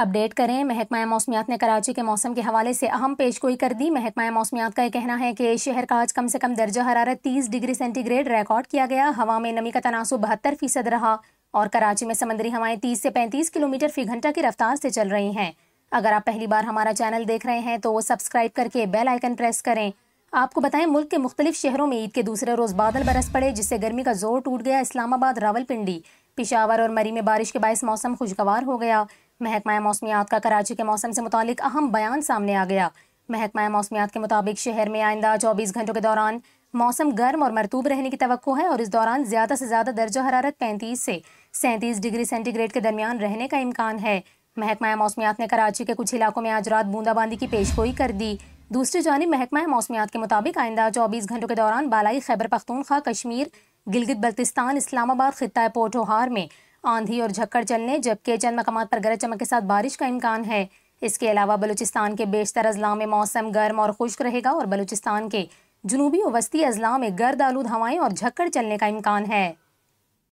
update करें महकमा मौसमियात ने कराची के मौसम के हवाले से अहम पेशगोई कर दी महकमा मौसमियात का यह कहना है कि शहर का आज कम से कम दर्जा हरारत 30 डिग्री सेंटीग्रेड रिकॉर्ड किया गया हवा में नमी का तनासब बहत्तर फीसद रहा और कराची में समंदरी हवाएं 30 से 35 किलोमीटर फी घंटा की रफ्तार से चल रही हैं अगर आप पहली बार हमारा चैनल देख रहे हैं तो सब्सक्राइब करके बेल आइकन प्रेस करें आपको बताएं मुल्क के मुख्तलिफ शहरों में ईद के दूसरे रोज़ बादल बरस पड़े जिससे गर्मी का जोर टूट गया इस्लामाबाद रावलपिंडी पिशावर और मरी में बारिश के बायस मौसम खुशगवार हो गया महकमा मौसमियात का कराची के मौसम से मुतालिक अहम बयान सामने आ गया महकमा मौसमियात के मुताबिक शहर में आइंदा चौबीस घंटों के दौरान मौसम गर्म और मरतूब रहने की तो है और इस दौरान ज़्यादा से ज़्यादा दर्जा हरारत पैंतीस से सैंतीस डिग्री सेंटीग्रेड के दरमियान रहने का इम्कान है महकमा मौसमियात ने कराची के कुछ इलाकों में आज रात बूंदाबांदी की पेशगोई कर दी दूसरी जानब महकमा मौसमियात के मुताबिक आइंदा चौबीस घंटों के दौरान बालाई खैबर पख्तूनखा कश्मीर गिलगित बल्तिस्तान इस्लामाबाद खिता पोर्टोहार में आंधी और झक्कड़ चलने जबकि चंद मकाम पर गरज चमक के साथ बारिश का इम्कान है इसके अलावा बलूचिस्तान के बेशतर अजला में मौसम गर्म और खुश्क रहेगा और बलूचिस्तान के जनूबी और वस्ती अजला में गर्द आलूद हवाएं और झक्कड़ चलने का इम्कान है